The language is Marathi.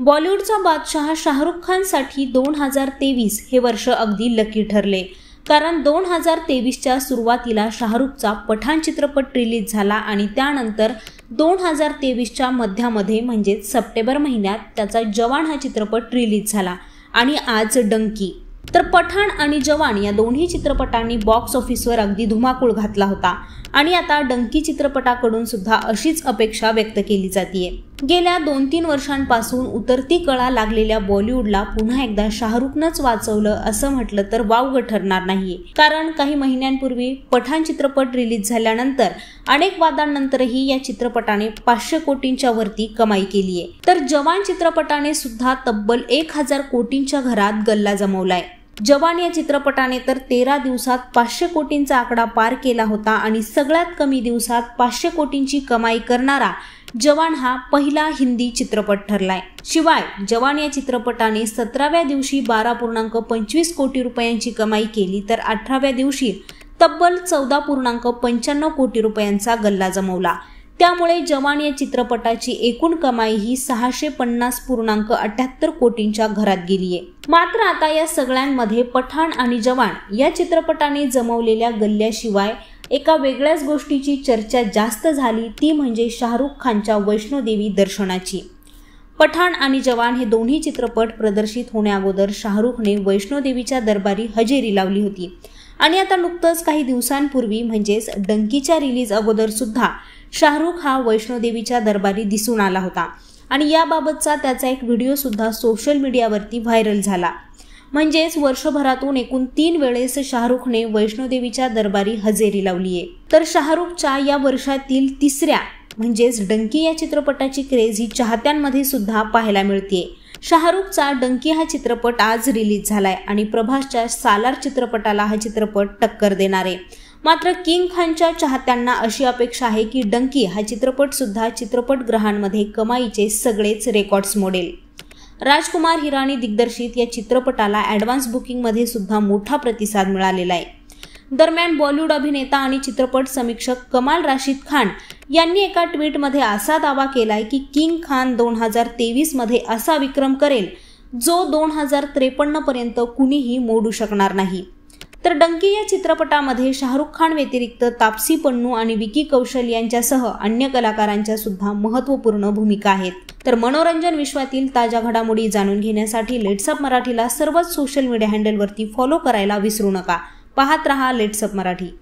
बॉलिवूडचा बादशहा शाहरुख खानसाठी दोन हजार तेवीस हे वर्ष अगदी लकी ठरले कारण दोन हजार तेवीसच्या सुरुवातीला शाहरुखचा पठाण चित्रपट रिलीज झाला आणि त्यानंतर दोन हजार तेवीसच्या मध्यामध्ये म्हणजेच सप्टेंबर महिन्यात त्याचा जवान हा चित्रपट रिलीज झाला आणि आज डंकी तर पठाण आणि जवान या दोन्ही चित्रपटांनी बॉक्स ऑफिसवर अगदी धुमाकूळ घातला होता आणि आता डंकी चित्रपटाकडून सुद्धा अशीच अपेक्षा व्यक्त केली जाते गेल्या दोन तीन वर्षांपासून उतरती कळा लागलेल्या बॉलिवूडला पुन्हा एकदा शाहरुखनंच वाचवलं असं म्हटलं तर वावग ठरणार नाहीये कारण काही महिन्यांपूर्वी पठाण चित्रपट रिलीज झाल्यानंतर अनेक वादांनंतरही या चित्रपटाने पाचशे कोटींच्या वरती कमाई केली आहे तर जवान चित्रपटाने सुद्धा तब्बल एक हजार कोटींच्या घरात गल्ला जमवलाय जवान या चित्रपटाने तर तेरा दिवसात पाचशे कोटींचा आकडा पार केला होता आणि सगळ्यात कमी दिवसात पाचशे कोटींची कमाई करणारा जवान हा पहिला हिंदी चित्रपट ठरलाय शिवाय जवान या चित्रपटाने सतराव्या दिवशी बारा पूर्णांक पंचवीस कोटी रुपयांची कमाई केली तर अठराव्या दिवशी तब्बल चौदा पूर्णांक पंच्याण्णव कोटी रुपयांचा गल्ला जमवला त्यामुळे जवान या चित्रपटाची एकूण कमाई ही सहाशे पन्नास पूर्णांक अठ्याहत्तर कोटींच्या घरात गेलीये मात्र आता या सगळ्यांमध्ये पठाण आणि जवान या चित्रपटाने जमवलेल्या गल्ल्याशिवाय एका वेगळ्याच गोष्टीची चर्चा जास्त झाली ती म्हणजे शाहरुख खानच्या वैष्णोदेवी दर्शनाची पठाण आणि जवान हे दोन्ही चित्रपट प्रदर्शित होण्याअगोदर शाहरुखने वैष्णोदेवीच्या दरबारी हजेरी लावली होती आणि आता नुकतंच काही दिवसांपूर्वी म्हणजेच डंकीच्या रिलीज अगोदरसुद्धा शाहरुख हा वैष्णोदेवीच्या दरबारी दिसून आला होता आणि याबाबतचा त्याचा एक व्हिडिओसुद्धा सोशल मीडियावरती व्हायरल झाला म्हणजेच वर्षभरातून एकूण तीन वेळेस शाहरुखने वैष्णोदेवीच्या दरबारी हजेरी लावली आहे तर शाहरुखच्या या वर्षातील तिसऱ्या म्हणजेच डंकी या चित्रपटाची क्रेज ही चाहत्यांमध्ये सुद्धा पाहायला मिळते शाहरुखचा डंकी हा चित्रपट आज रिलीज झालाय आणि प्रभासच्या सालार चित्रपटाला हा चित्रपट टक्कर देणार आहे मात्र किंग खानच्या चाहत्यांना अशी अपेक्षा आहे की डंकी हा चित्रपट सुद्धा ग्रहांमध्ये कमाईचे सगळेच रेकॉर्ड्स मोडेल राजकुमार हिराणी दिग्दर्शित या चित्रपटाला ॲडव्हान्स बुकिंगमध्ये सुद्धा मोठा प्रतिसाद मिळालेला आहे दरम्यान बॉलिवूड अभिनेता आणि चित्रपट समीक्षक कमाल राशीद खान यांनी एका ट्विटमध्ये असा दावा केलाय की किंग खान दोन हजार तेवीसमध्ये असा विक्रम करेल जो दोन हजार त्रेपन्नपर्यंत कुणीही मोडू शकणार नाही तर डंकी या चित्रपटामध्ये शाहरुख खान व्यतिरिक्त तापसी पन्नू आणि विकी कौशल यांच्यासह अन्य कलाकारांच्या सुद्धा महत्त्वपूर्ण भूमिका आहेत तर मनोरंजन विश्वातील ताज्या घडामोडी जाणून घेण्यासाठी लेट्सअप मराठीला सर्वच सोशल मीडिया हँडलवरती फॉलो करायला विसरू नका पाहत रहा लेट्सअप मराठी